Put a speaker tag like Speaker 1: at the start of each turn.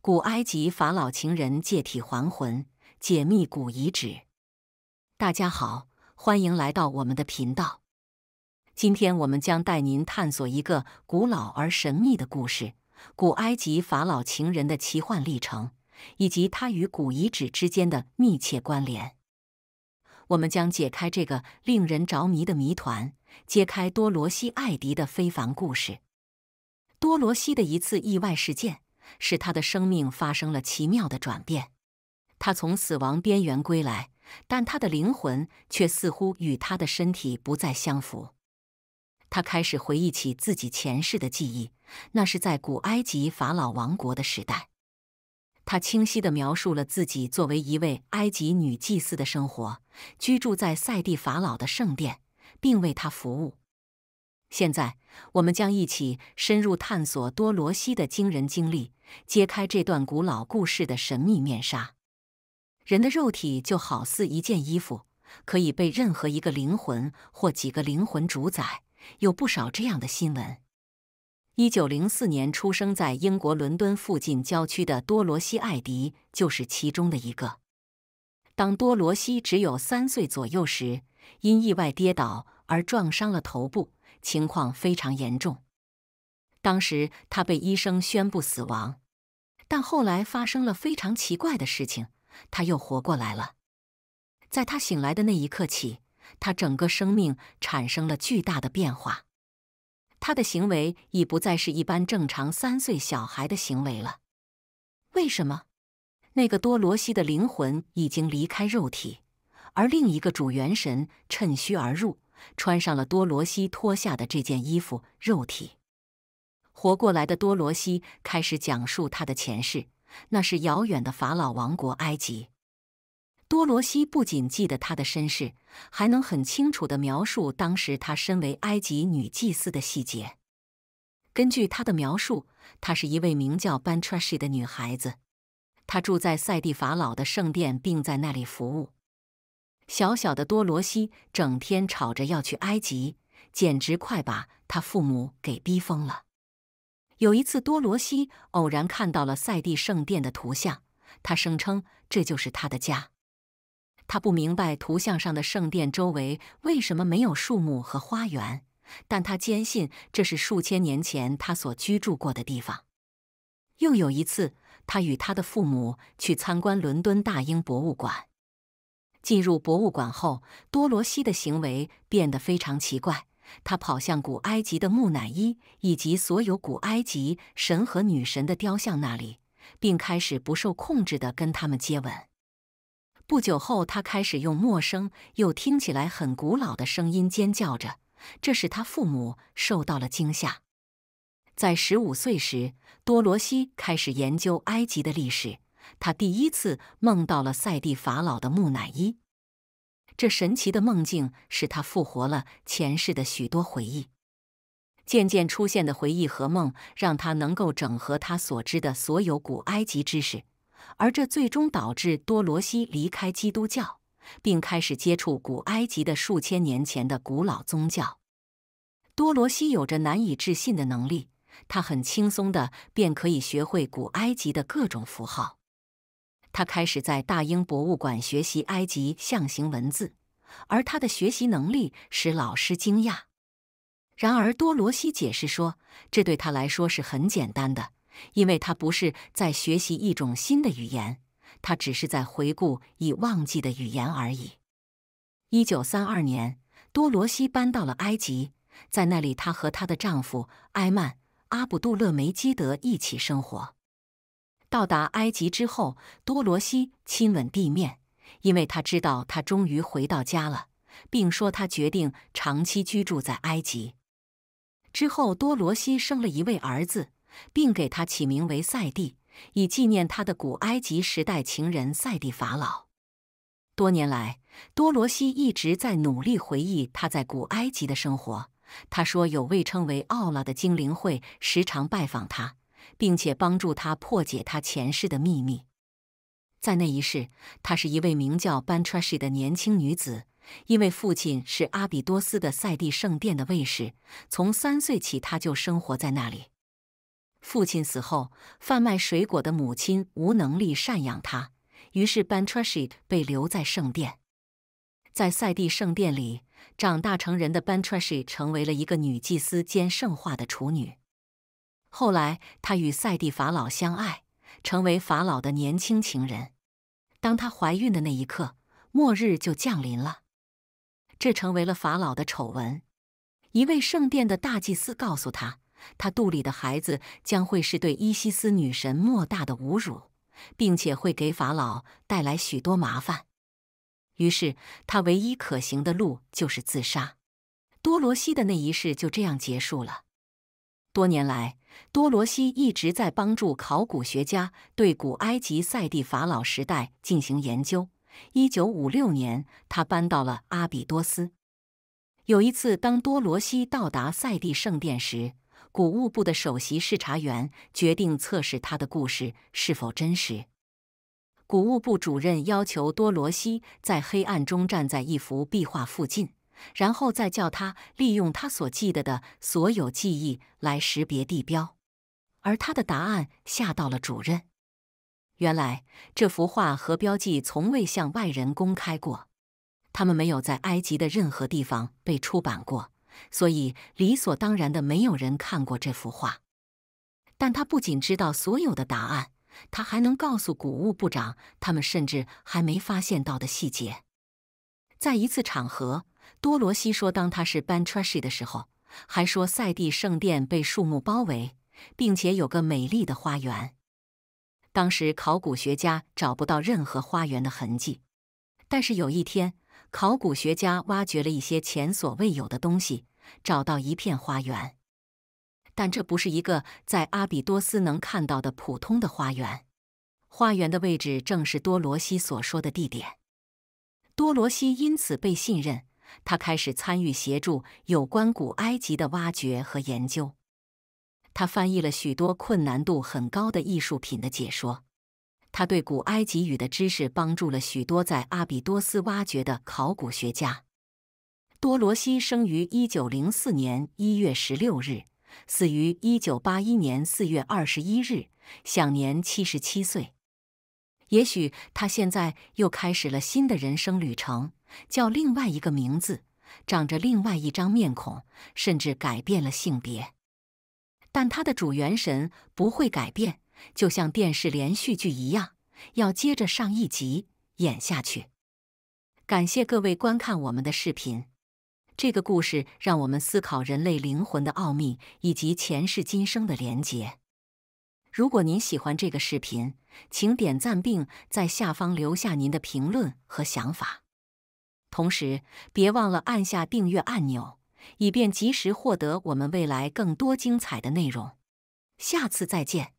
Speaker 1: 古埃及法老情人借体还魂，解密古遗址。大家好，欢迎来到我们的频道。今天，我们将带您探索一个古老而神秘的故事——古埃及法老情人的奇幻历程，以及他与古遗址之间的密切关联。我们将解开这个令人着迷的谜团，揭开多罗西·艾迪的非凡故事。多罗西的一次意外事件使他的生命发生了奇妙的转变，他从死亡边缘归来，但他的灵魂却似乎与他的身体不再相符。他开始回忆起自己前世的记忆，那是在古埃及法老王国的时代。他清晰地描述了自己作为一位埃及女祭司的生活，居住在塞蒂法老的圣殿，并为他服务。现在，我们将一起深入探索多罗西的惊人经历，揭开这段古老故事的神秘面纱。人的肉体就好似一件衣服，可以被任何一个灵魂或几个灵魂主宰。有不少这样的新闻。一九零四年出生在英国伦敦附近郊区的多罗西·艾迪就是其中的一个。当多罗西只有三岁左右时，因意外跌倒而撞伤了头部，情况非常严重。当时他被医生宣布死亡，但后来发生了非常奇怪的事情，他又活过来了。在他醒来的那一刻起，他整个生命产生了巨大的变化。他的行为已不再是一般正常三岁小孩的行为了。为什么？那个多罗西的灵魂已经离开肉体，而另一个主元神趁虚而入，穿上了多罗西脱下的这件衣服。肉体活过来的多罗西开始讲述他的前世，那是遥远的法老王国埃及。多罗西不仅记得他的身世，还能很清楚的描述当时他身为埃及女祭司的细节。根据他的描述，她是一位名叫班特 i 的女孩子，她住在赛蒂法老的圣殿，并在那里服务。小小的多罗西整天吵着要去埃及，简直快把他父母给逼疯了。有一次，多罗西偶然看到了赛蒂圣殿的图像，他声称这就是他的家。他不明白图像上的圣殿周围为什么没有树木和花园，但他坚信这是数千年前他所居住过的地方。又有一次，他与他的父母去参观伦敦大英博物馆。进入博物馆后，多罗西的行为变得非常奇怪。他跑向古埃及的木乃伊以及所有古埃及神和女神的雕像那里，并开始不受控制地跟他们接吻。不久后，他开始用陌生又听起来很古老的声音尖叫着，这使他父母受到了惊吓。在十五岁时，多罗西开始研究埃及的历史。他第一次梦到了塞地法老的木乃伊。这神奇的梦境使他复活了前世的许多回忆。渐渐出现的回忆和梦，让他能够整合他所知的所有古埃及知识。而这最终导致多罗西离开基督教，并开始接触古埃及的数千年前的古老宗教。多罗西有着难以置信的能力，他很轻松的便可以学会古埃及的各种符号。他开始在大英博物馆学习埃及象形文字，而他的学习能力使老师惊讶。然而，多罗西解释说，这对他来说是很简单的。因为她不是在学习一种新的语言，她只是在回顾已忘记的语言而已。一九三二年，多罗西搬到了埃及，在那里，她和她的丈夫埃曼阿卜杜勒梅基德一起生活。到达埃及之后，多罗西亲吻地面，因为她知道她终于回到家了，并说她决定长期居住在埃及。之后，多罗西生了一位儿子。并给他起名为赛蒂，以纪念他的古埃及时代情人赛蒂法老。多年来，多罗西一直在努力回忆他在古埃及的生活。他说，有位称为奥拉的精灵会时常拜访他，并且帮助他破解他前世的秘密。在那一世，她是一位名叫班特什的年轻女子，因为父亲是阿比多斯的赛蒂圣殿的卫士，从三岁起，她就生活在那里。父亲死后，贩卖水果的母亲无能力赡养他，于是 b a n Trushit 被留在圣殿。在塞蒂圣殿里长大成人的 b a n Trushit 成为了一个女祭司兼圣化的处女。后来，她与塞蒂法老相爱，成为法老的年轻情人。当她怀孕的那一刻，末日就降临了，这成为了法老的丑闻。一位圣殿的大祭司告诉他。他肚里的孩子将会是对伊西斯女神莫大的侮辱，并且会给法老带来许多麻烦。于是，他唯一可行的路就是自杀。多罗西的那一世就这样结束了。多年来，多罗西一直在帮助考古学家对古埃及塞地法老时代进行研究。一九五六年，他搬到了阿比多斯。有一次，当多罗西到达塞地圣殿时，古物部的首席视察员决定测试他的故事是否真实。古物部主任要求多罗西在黑暗中站在一幅壁画附近，然后再叫他利用他所记得的所有记忆来识别地标，而他的答案吓到了主任。原来这幅画和标记从未向外人公开过，他们没有在埃及的任何地方被出版过。所以，理所当然的，没有人看过这幅画。但他不仅知道所有的答案，他还能告诉谷物部长他们甚至还没发现到的细节。在一次场合，多罗西说，当他是 Ben a t r s h 士的时候，还说赛地圣殿被树木包围，并且有个美丽的花园。当时，考古学家找不到任何花园的痕迹。但是有一天。考古学家挖掘了一些前所未有的东西，找到一片花园，但这不是一个在阿比多斯能看到的普通的花园。花园的位置正是多罗西所说的地点。多罗西因此被信任，他开始参与协助有关古埃及的挖掘和研究。他翻译了许多困难度很高的艺术品的解说。他对古埃及语的知识帮助了许多在阿比多斯挖掘的考古学家。多罗西生于一九零四年一月十六日，死于一九八一年四月二十一日，享年七十七岁。也许他现在又开始了新的人生旅程，叫另外一个名字，长着另外一张面孔，甚至改变了性别，但他的主元神不会改变。就像电视连续剧一样，要接着上一集演下去。感谢各位观看我们的视频。这个故事让我们思考人类灵魂的奥秘以及前世今生的连结。如果您喜欢这个视频，请点赞并在下方留下您的评论和想法。同时，别忘了按下订阅按钮，以便及时获得我们未来更多精彩的内容。下次再见。